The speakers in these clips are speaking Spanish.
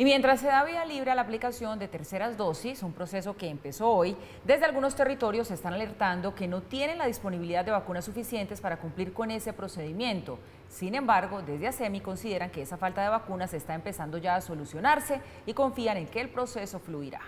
Y mientras se da vía libre a la aplicación de terceras dosis, un proceso que empezó hoy, desde algunos territorios se están alertando que no tienen la disponibilidad de vacunas suficientes para cumplir con ese procedimiento. Sin embargo, desde ASEMI consideran que esa falta de vacunas está empezando ya a solucionarse y confían en que el proceso fluirá.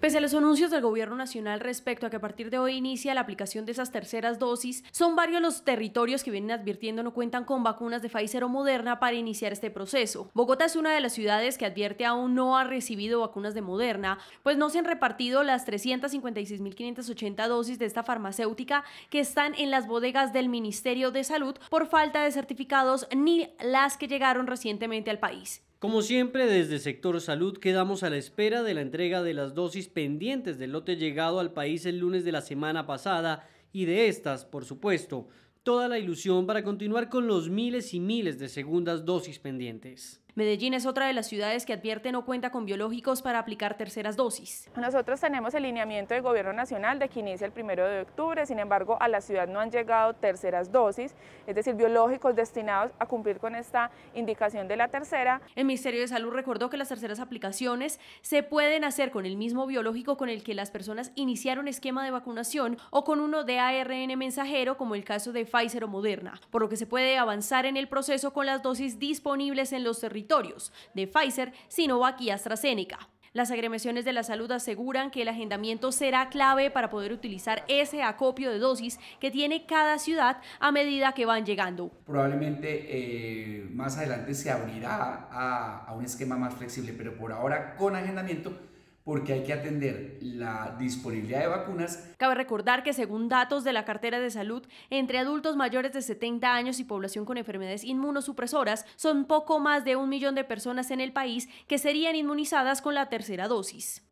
Pese a los anuncios del Gobierno Nacional respecto a que a partir de hoy inicia la aplicación de esas terceras dosis, son varios los territorios que vienen advirtiendo no cuentan con vacunas de Pfizer o Moderna para iniciar este proceso. Bogotá es una de las ciudades que advierte aún no ha recibido vacunas de Moderna, pues no se han repartido las 356.580 dosis de esta farmacéutica que están en las bodegas del Ministerio de Salud por falta de certificados ni las que llegaron recientemente al país. Como siempre, desde Sector Salud quedamos a la espera de la entrega de las dosis pendientes del lote llegado al país el lunes de la semana pasada y de estas, por supuesto, toda la ilusión para continuar con los miles y miles de segundas dosis pendientes. Medellín es otra de las ciudades que advierte no cuenta con biológicos para aplicar terceras dosis. Nosotros tenemos el lineamiento del gobierno nacional de que inicia el primero de octubre, sin embargo a la ciudad no han llegado terceras dosis, es decir, biológicos destinados a cumplir con esta indicación de la tercera. El Ministerio de Salud recordó que las terceras aplicaciones se pueden hacer con el mismo biológico con el que las personas iniciaron esquema de vacunación o con uno de ARN mensajero como el caso de Pfizer o Moderna, por lo que se puede avanzar en el proceso con las dosis disponibles en los territorios de Pfizer, Sinovac y AstraZeneca. Las agremiaciones de la salud aseguran que el agendamiento será clave para poder utilizar ese acopio de dosis que tiene cada ciudad a medida que van llegando. Probablemente eh, más adelante se abrirá a un esquema más flexible, pero por ahora con agendamiento porque hay que atender la disponibilidad de vacunas. Cabe recordar que según datos de la cartera de salud, entre adultos mayores de 70 años y población con enfermedades inmunosupresoras, son poco más de un millón de personas en el país que serían inmunizadas con la tercera dosis.